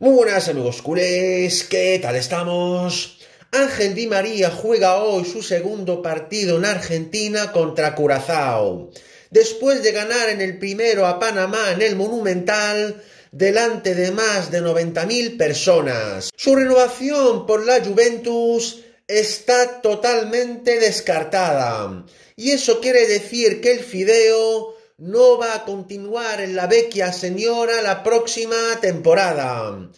Muy buenas amigos culés, ¿qué tal estamos? Ángel Di María juega hoy su segundo partido en Argentina contra Curazao. Después de ganar en el primero a Panamá en el Monumental, delante de más de 90.000 personas. Su renovación por la Juventus está totalmente descartada. Y eso quiere decir que el Fideo no va a continuar en la vecchia señora la próxima temporada.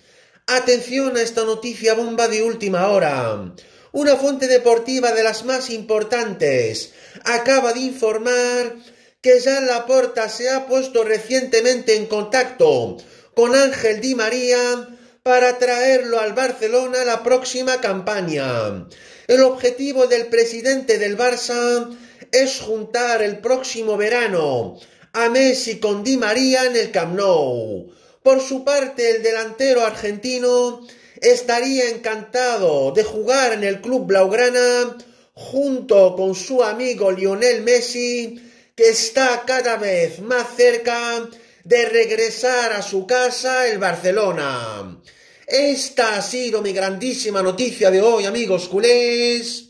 Atención a esta noticia bomba de última hora. Una fuente deportiva de las más importantes acaba de informar que Jean Laporta se ha puesto recientemente en contacto con Ángel Di María para traerlo al Barcelona la próxima campaña. El objetivo del presidente del Barça es juntar el próximo verano a Messi con Di María en el Camp Nou. Por su parte, el delantero argentino estaría encantado de jugar en el club blaugrana junto con su amigo Lionel Messi, que está cada vez más cerca de regresar a su casa, el Barcelona. Esta ha sido mi grandísima noticia de hoy, amigos culés.